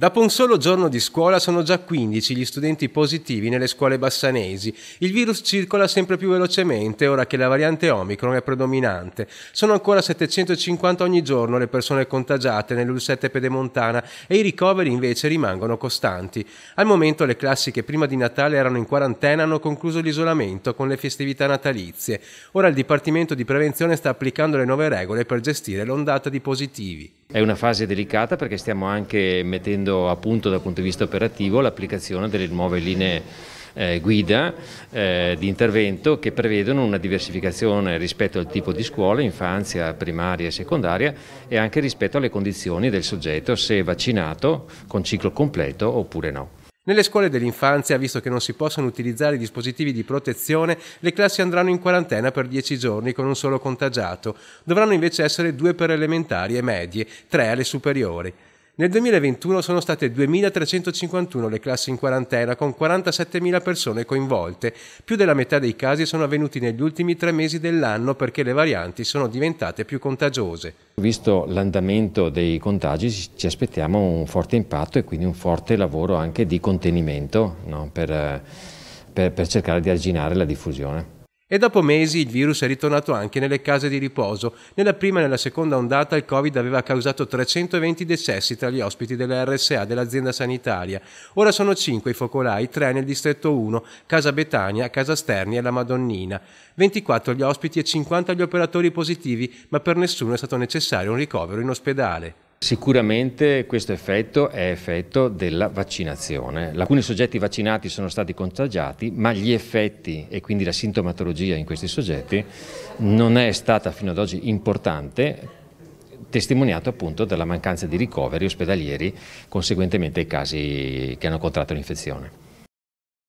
Dopo un solo giorno di scuola sono già 15 gli studenti positivi nelle scuole bassanesi. Il virus circola sempre più velocemente ora che la variante Omicron è predominante. Sono ancora 750 ogni giorno le persone contagiate nell'Ulsette Pedemontana e i ricoveri invece rimangono costanti. Al momento le classi che prima di Natale erano in quarantena hanno concluso l'isolamento con le festività natalizie. Ora il Dipartimento di Prevenzione sta applicando le nuove regole per gestire l'ondata di positivi. È una fase delicata perché stiamo anche mettendo a punto dal punto di vista operativo l'applicazione delle nuove linee eh, guida eh, di intervento che prevedono una diversificazione rispetto al tipo di scuola, infanzia, primaria e secondaria e anche rispetto alle condizioni del soggetto se vaccinato con ciclo completo oppure no. Nelle scuole dell'infanzia, visto che non si possono utilizzare i dispositivi di protezione, le classi andranno in quarantena per 10 giorni con un solo contagiato. Dovranno invece essere due per elementari e medie, tre alle superiori. Nel 2021 sono state 2.351 le classi in quarantena con 47.000 persone coinvolte. Più della metà dei casi sono avvenuti negli ultimi tre mesi dell'anno perché le varianti sono diventate più contagiose. Visto l'andamento dei contagi ci aspettiamo un forte impatto e quindi un forte lavoro anche di contenimento no? per, eh, per, per cercare di arginare la diffusione. E dopo mesi il virus è ritornato anche nelle case di riposo. Nella prima e nella seconda ondata il Covid aveva causato 320 decessi tra gli ospiti della RSA dell'azienda sanitaria. Ora sono 5 i focolai, 3 nel distretto 1, Casa Betania, Casa Sterni e la Madonnina. 24 gli ospiti e 50 gli operatori positivi, ma per nessuno è stato necessario un ricovero in ospedale. Sicuramente questo effetto è effetto della vaccinazione. Alcuni soggetti vaccinati sono stati contagiati, ma gli effetti e quindi la sintomatologia in questi soggetti non è stata fino ad oggi importante, testimoniato appunto dalla mancanza di ricoveri ospedalieri conseguentemente ai casi che hanno contratto l'infezione.